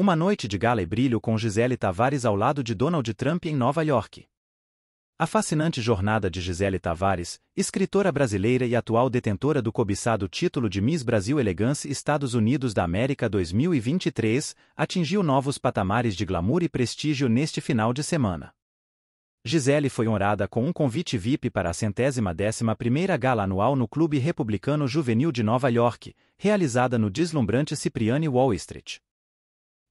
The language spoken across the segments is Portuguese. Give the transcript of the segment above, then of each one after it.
Uma noite de gala e brilho com Gisele Tavares ao lado de Donald Trump em Nova York. A fascinante jornada de Gisele Tavares, escritora brasileira e atual detentora do cobiçado título de Miss Brasil Elegância Estados Unidos da América 2023, atingiu novos patamares de glamour e prestígio neste final de semana. Gisele foi honrada com um convite VIP para a centésima décima primeira gala anual no Clube Republicano Juvenil de Nova York, realizada no deslumbrante Cipriani Wall Street.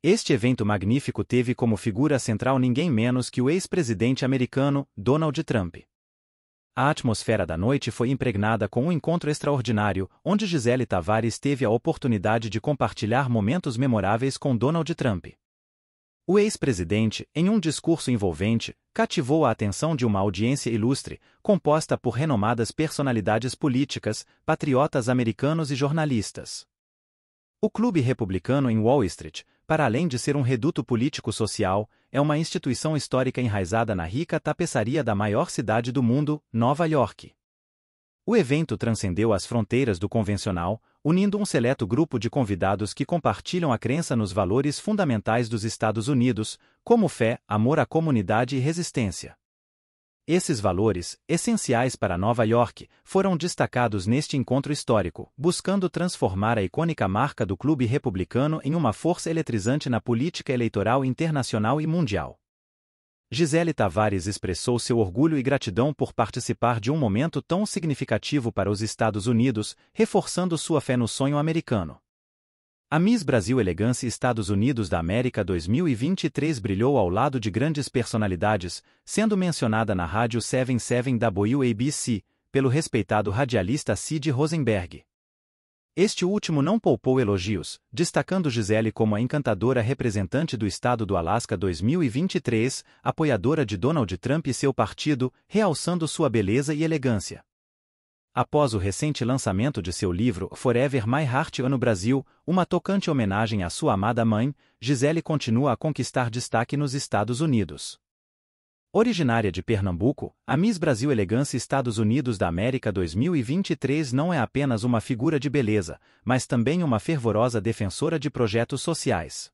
Este evento magnífico teve como figura central ninguém menos que o ex-presidente americano, Donald Trump. A atmosfera da noite foi impregnada com um encontro extraordinário, onde Gisele Tavares teve a oportunidade de compartilhar momentos memoráveis com Donald Trump. O ex-presidente, em um discurso envolvente, cativou a atenção de uma audiência ilustre, composta por renomadas personalidades políticas, patriotas americanos e jornalistas. O Clube Republicano em Wall Street, para além de ser um reduto político-social, é uma instituição histórica enraizada na rica tapeçaria da maior cidade do mundo, Nova York. O evento transcendeu as fronteiras do convencional, unindo um seleto grupo de convidados que compartilham a crença nos valores fundamentais dos Estados Unidos, como fé, amor à comunidade e resistência. Esses valores, essenciais para Nova York, foram destacados neste encontro histórico, buscando transformar a icônica marca do clube republicano em uma força eletrizante na política eleitoral internacional e mundial. Gisele Tavares expressou seu orgulho e gratidão por participar de um momento tão significativo para os Estados Unidos, reforçando sua fé no sonho americano. A Miss Brasil Elegância Estados Unidos da América 2023 brilhou ao lado de grandes personalidades, sendo mencionada na rádio 77 WABC, pelo respeitado radialista Sid Rosenberg. Este último não poupou elogios, destacando Gisele como a encantadora representante do estado do Alasca 2023, apoiadora de Donald Trump e seu partido, realçando sua beleza e elegância. Após o recente lançamento de seu livro Forever My Heart no Brasil, uma tocante homenagem à sua amada mãe, Gisele continua a conquistar destaque nos Estados Unidos. Originária de Pernambuco, a Miss Brasil Elegância Estados Unidos da América 2023 não é apenas uma figura de beleza, mas também uma fervorosa defensora de projetos sociais.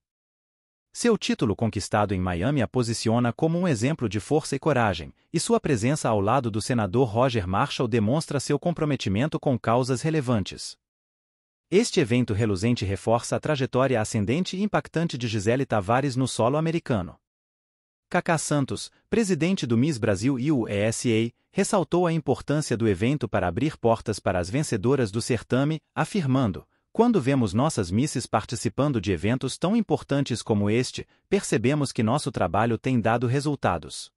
Seu título conquistado em Miami a posiciona como um exemplo de força e coragem, e sua presença ao lado do senador Roger Marshall demonstra seu comprometimento com causas relevantes. Este evento reluzente reforça a trajetória ascendente e impactante de Gisele Tavares no solo americano. Cacá Santos, presidente do Miss Brasil e UESA, ressaltou a importância do evento para abrir portas para as vencedoras do certame, afirmando: quando vemos nossas misses participando de eventos tão importantes como este, percebemos que nosso trabalho tem dado resultados.